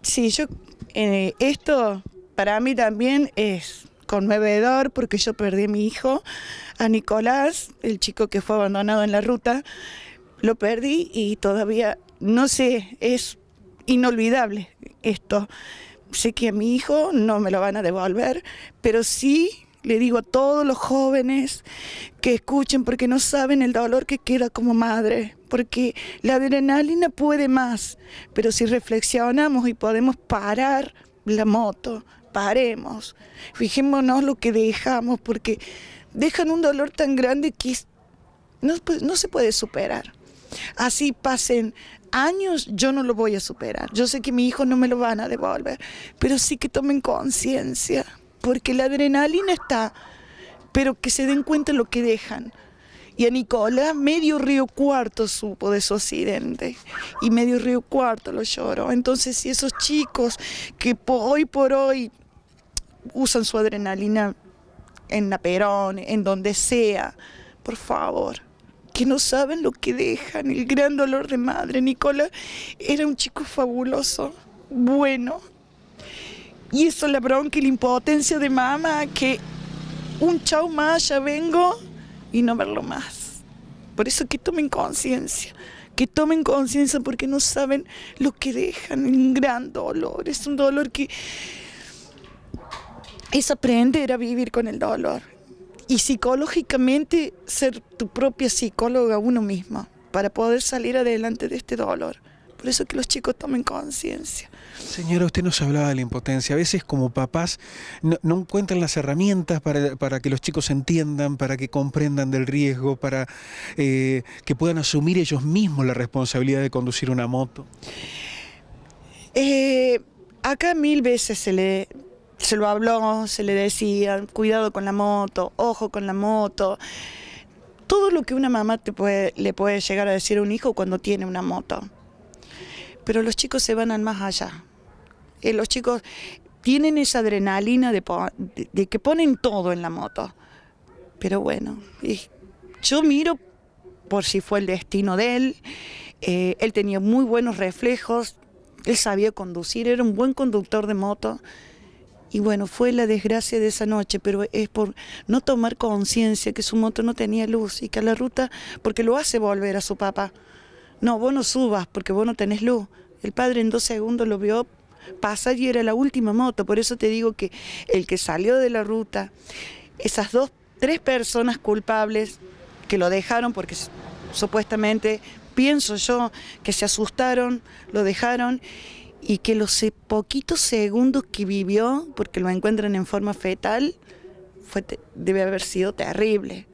Sí, yo eh, esto para mí también es conmovedor porque yo perdí a mi hijo, a Nicolás, el chico que fue abandonado en la ruta, lo perdí y todavía no sé, es inolvidable esto. Sé que a mi hijo no me lo van a devolver, pero sí le digo a todos los jóvenes que escuchen porque no saben el dolor que queda como madre porque la adrenalina puede más, pero si reflexionamos y podemos parar la moto, paremos, fijémonos lo que dejamos, porque dejan un dolor tan grande que no, se puede superar. Así pasen años, yo no lo voy a superar. Yo sé que mi hijo no me lo van a devolver, pero sí que tomen conciencia, porque la adrenalina está, pero que se den cuenta lo que dejan. Y a Nicolás medio Río Cuarto supo de su accidente y medio Río Cuarto lo lloró. Entonces si esos chicos que hoy por hoy usan su adrenalina en la Perón, en donde sea, por favor, que no saben lo que dejan, el gran dolor de madre. Nicolás era un chico fabuloso, bueno. Y eso la bronca y la impotencia de mamá, que un chau más, ya vengo, y no verlo más. Por eso que tomen conciencia, que tomen conciencia porque no saben lo que dejan, un gran dolor, es un dolor que es aprender a vivir con el dolor y psicológicamente ser tu propia psicóloga uno mismo para poder salir adelante de este dolor. Por eso que los chicos tomen conciencia. Señora, usted nos hablaba de la impotencia. A veces como papás no, encuentran las herramientas para, que los chicos entiendan, para que comprendan del riesgo, para eh, que puedan asumir ellos mismos la responsabilidad de conducir una moto. Eh, acá mil veces se le se lo habló, se le decía, cuidado con la moto, ojo con la moto. Todo lo que una mamá te puede, le puede llegar a decir a un hijo cuando tiene una moto pero los chicos se van al más allá. Eh, los chicos tienen esa adrenalina de, que ponen todo en la moto. Pero bueno, yo miro por si fue el destino de él. Eh, él tenía muy buenos reflejos, él sabía conducir, era un buen conductor de moto. Y bueno, fue la desgracia de esa noche, pero es por no tomar conciencia que su moto no tenía luz y que la ruta, porque lo hace volver a su papá no, vos no subas porque vos no tenés luz. El padre en dos segundos lo vio pasar y era la última moto, por eso te digo que el que salió de la ruta, esas dos, tres personas culpables que lo dejaron porque supuestamente, pienso yo, que se asustaron, lo dejaron y que los poquitos segundos que vivió, porque lo encuentran en forma fetal, fue, debe haber sido terrible.